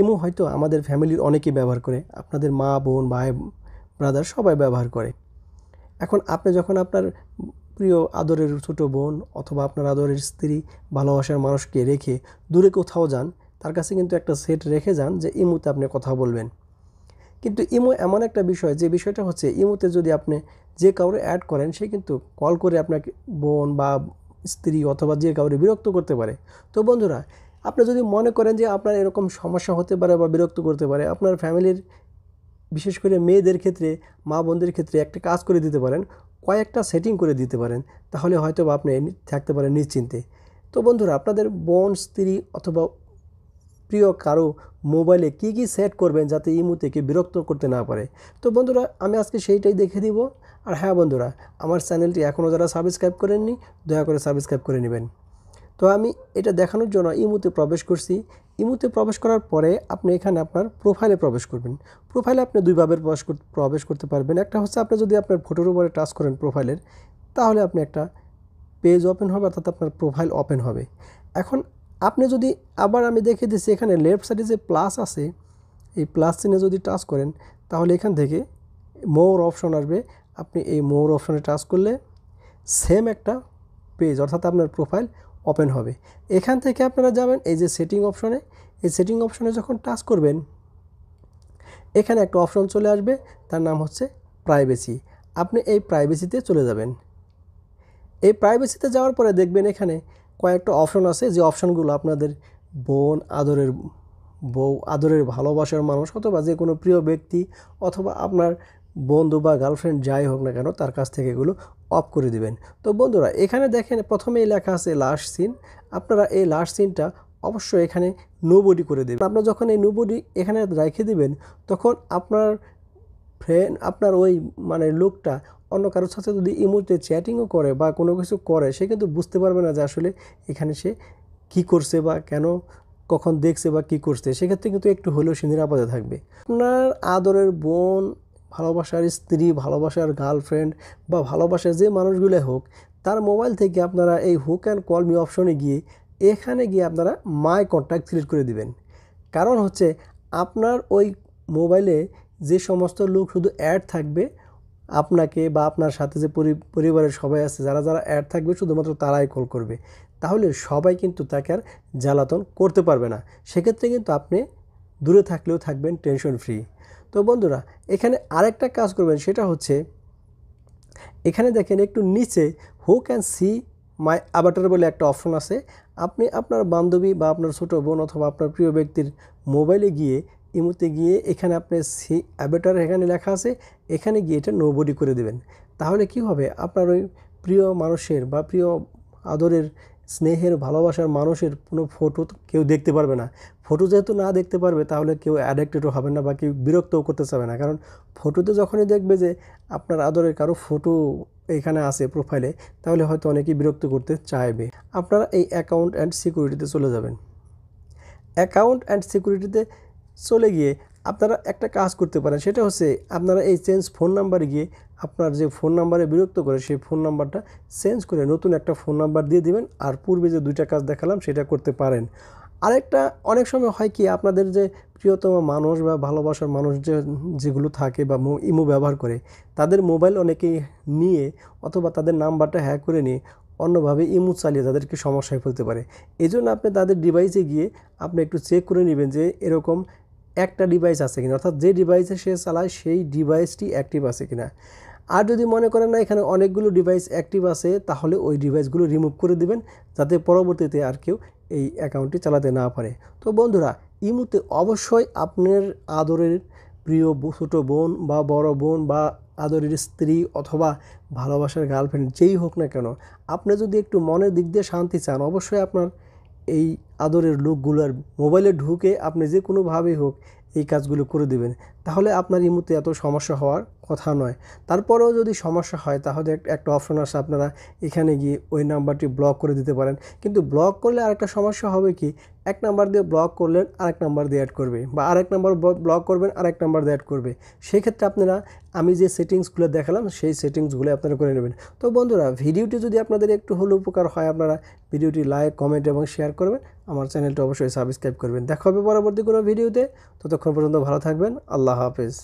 imo হয়তো আমাদের ফ্যামিলির অনেকেই ব্যবহার করে আপনাদের মা বোন ভাই ব্রাদার সবাই ব্যবহার করে এখন আপনি যখন আপনার প্রিয় আদরের ছোটো বোন অথবা আপনার আদরের স্ত্রী ভালোবাসার মানুষকে রেখে দূরে কোথাও যান তার কাছে কিন্তু একটা সেট রেখে যান যে ইমুতে আপনি কথা বলবেন কিন্তু ইমো এমন একটা বিষয় যে বিষয়টা হচ্ছে ইমুতে যদি আপনি যে কাউরে অ্যাড করেন সে কিন্তু কল করে আপনাকে বোন বা স্ত্রী অথবা যে কাউরে বিরক্ত করতে পারে তো বন্ধুরা আপনি যদি মনে করেন যে আপনার এরকম সমস্যা হতে পারে বা বিরক্ত করতে পারে আপনার ফ্যামিলির বিশেষ করে মেয়েদের ক্ষেত্রে মা বোনদের ক্ষেত্রে একটা কাজ করে দিতে পারেন কয়েকটা সেটিং করে দিতে পারেন তাহলে হয়তো বা আপনি থাকতে পারেন নিশ্চিন্তে তো বন্ধুরা আপনাদের বোন স্ত্রী অথবা প্রিয় কারো মোবাইলে কি কি সেট করবেন যাতে এই মুহূর্তে কেউ বিরক্ত করতে না পারে তো বন্ধুরা আমি আজকে সেইটাই দেখে দিব আর হ্যাঁ বন্ধুরা আমার চ্যানেলটি এখনও যারা সাবস্ক্রাইব করেননি দয়া করে সাবস্ক্রাইব করে নেবেন তো আমি এটা দেখানোর জন্য ইমুতে প্রবেশ করছি ইমুতে প্রবেশ করার পরে আপনি এখানে আপনার প্রোফাইলে প্রবেশ করবেন প্রোফাইলে আপনি দুইভাবে প্রবেশ প্রবেশ করতে পারবেন একটা হচ্ছে আপনি যদি আপনার ফটোর উপরে টাচ করেন প্রোফাইলের তাহলে আপনি একটা পেজ ওপেন হবে অর্থাৎ আপনার প্রোফাইল ওপেন হবে এখন আপনি যদি আবার আমি দেখে দিচ্ছি এখানে লেফট সাইডে যে প্লাস আছে এই প্লাস চিনে যদি টাচ করেন তাহলে এখান থেকে মোর অপশন আসবে আপনি এই মোর অপশনে টাচ করলে সেম একটা পেজ অর্থাৎ আপনার প্রোফাইল ওপেন হবে এখান থেকে আপনারা যাবেন এই যে সেটিং অপশনে এই সেটিং অপশনে যখন টাচ করবেন এখানে একটা অপশন চলে আসবে তার নাম হচ্ছে প্রাইভেসি আপনি এই প্রাইভেসিতে চলে যাবেন এই প্রাইভেসিতে যাওয়ার পরে দেখবেন এখানে কয়েকটা অপশন আছে যে অপশনগুলো আপনাদের বোন আদরের বউ আদরের ভালোবাসার মানুষ অথবা যে কোনো প্রিয় ব্যক্তি অথবা আপনার বন্ধু বা গার্লফ্রেন্ড যাই হোক না কেন তার কাছ থেকে এগুলো অফ করে দিবেন তো বন্ধুরা এখানে দেখেন প্রথমেই লেখা আছে লাস্ট সিন আপনারা এই লাস্ট সিনটা অবশ্যই এখানে নোবডি করে দেবেন আপনার যখন এই নোবডি এখানে রেখে দেবেন তখন আপনার ফ্রেন্ড আপনার ওই মানে লোকটা অন্য কারোর সাথে যদি ইমোতে চ্যাটিংও করে বা কোনো কিছু করে সে কিন্তু বুঝতে পারবে না যে আসলে এখানে সে কি করছে বা কেন কখন দেখছে বা কি করছে সেক্ষেত্রে কিন্তু একটু হলেও সে নিরাপদে থাকবে আপনার আদরের বোন ভালোবাসার স্ত্রী ভালোবাসার গার্লফ্রেন্ড বা ভালোবাসার যে মানুষগুলো হোক তার মোবাইল থেকে আপনারা এই হুক অ্যান্ড কল মি অপশনে গিয়ে এখানে গিয়ে আপনারা মাই কন্ট্যাক্ট সিলেক্ট করে দিবেন কারণ হচ্ছে আপনার ওই মোবাইলে যে সমস্ত লোক শুধু অ্যাড থাকবে আপনাকে বা আপনার সাথে যে পরিবারের সবাই আছে যারা যারা অ্যাড থাকবে শুধুমাত্র তারাই কল করবে তাহলে সবাই কিন্তু তাকে আর জ্বালাতন করতে পারবে না সেক্ষেত্রে কিন্তু আপনি দূরে থাকলেও থাকবেন টেনশন ফ্রি তো বন্ধুরা এখানে আরেকটা কাজ করবেন সেটা হচ্ছে এখানে দেখেন একটু নিচে হু ক্যান সি মাই আবাটার বলে একটা অপশন আছে আপনি আপনার বান্ধবী বা আপনার ছোটো বোন অথবা আপনার প্রিয় ব্যক্তির মোবাইলে গিয়ে ইমুতে গিয়ে এখানে আপনি সি অ্যাবেটার এখানে লেখা আছে এখানে গিয়ে এটা নোবডি করে দেবেন তাহলে কি হবে আপনার ওই প্রিয় মানুষের বা প্রিয় আদরের স্নেহের ভালোবাসার মানুষের কোনো ফটো কেউ দেখতে পারবে না ফটো যেহেতু না দেখতে পারবে তাহলে কেউ অ্যাডিক্টেডও হবে না বা কেউ বিরক্তও করতে চাবে না কারণ ফটোতে যখনই দেখবে যে আপনার আদরের কারো ফটো এখানে আছে প্রোফাইলে তাহলে হয়তো অনেকেই বিরক্ত করতে চাইবে আপনারা এই অ্যাকাউন্ট অ্যান্ড সিকিউরিটিতে চলে যাবেন অ্যাকাউন্ট অ্যান্ড সিকিউরিটিতে চলে গিয়ে আপনারা একটা কাজ করতে পারেন সেটা হচ্ছে আপনারা এই চেঞ্জ ফোন নাম্বারে গিয়ে আপনার যে ফোন নাম্বারে বিরক্ত করে সেই ফোন নাম্বারটা চেঞ্জ করে নতুন একটা ফোন নাম্বার দিয়ে দিবেন আর পূর্বে যে দুইটা কাজ দেখালাম সেটা করতে পারেন আরেকটা অনেক সময় হয় কি আপনাদের যে প্রিয়তম মানুষ বা ভালোবাসার মানুষ যে যেগুলো থাকে বা ইমো ব্যবহার করে তাদের মোবাইল অনেকেই নিয়ে অথবা তাদের নাম্বারটা হ্যাক করে নিয়ে অন্যভাবে ইমো চালিয়ে তাদেরকে সমস্যায় ফেলতে পারে এই জন্য আপনি তাদের ডিভাইসে গিয়ে আপনি একটু চেক করে নেবেন যে এরকম একটা ডিভাইস আছে কিনা অর্থাৎ যে ডিভাইসে সে চালায় সেই ডিভাইসটি অ্যাক্টিভ আছে কিনা আর যদি মনে করেন না এখানে অনেকগুলো ডিভাইস অ্যাক্টিভ আছে তাহলে ওই ডিভাইসগুলো রিমুভ করে দিবেন যাতে পরবর্তীতে আর কেউ এই অ্যাকাউন্টটি চালাতে না পারে তো বন্ধুরা ইমুতে অবশ্যই আপনার আদরের প্রিয় ছোটো বোন বা বড় বোন বা আদরের স্ত্রী অথবা ভালোবাসার গার্লফ্রেন্ড যেই হোক না কেন আপনি যদি একটু মনের দিক দিয়ে শান্তি চান অবশ্যই আপনার এই আদরের লোকগুলোর মোবাইলে ঢুকে আপনি যে কোনোভাবেই হোক এই কাজগুলো করে দেবেন তাহলে আপনার ইমুতে এত সমস্যা হওয়ার কথা নয় তারপরেও যদি সমস্যা হয় তাহলে একটা অপশন আসে আপনারা এখানে গিয়ে ওই নাম্বারটি ব্লক করে দিতে পারেন কিন্তু ব্লক করলে আরেকটা সমস্যা হবে কি এক নাম্বার দিয়ে ব্লক করলেন আরেক নাম্বার দিয়ে অ্যাড করবে বা আরেক নাম্বার ব্লক করবেন আরেক নাম্বার দিয়ে অ্যাড করবে সেক্ষেত্রে আপনারা আমি যে সেটিংসগুলো দেখালাম সেই সেটিংসগুলো আপনারা করে নেবেন তো বন্ধুরা ভিডিওটি যদি আপনাদের একটু হলে উপকার হয় আপনারা ভিডিওটি লাইক কমেন্ট এবং শেয়ার করবেন আমার চ্যানেলটা অবশ্যই সাবস্ক্রাইব করবেন দেখা হবে পরবর্তী কোনো ভিডিওতে ততক্ষণ পর্যন্ত ভালো থাকবেন আল্লাহ আল্লাহ হাফেজ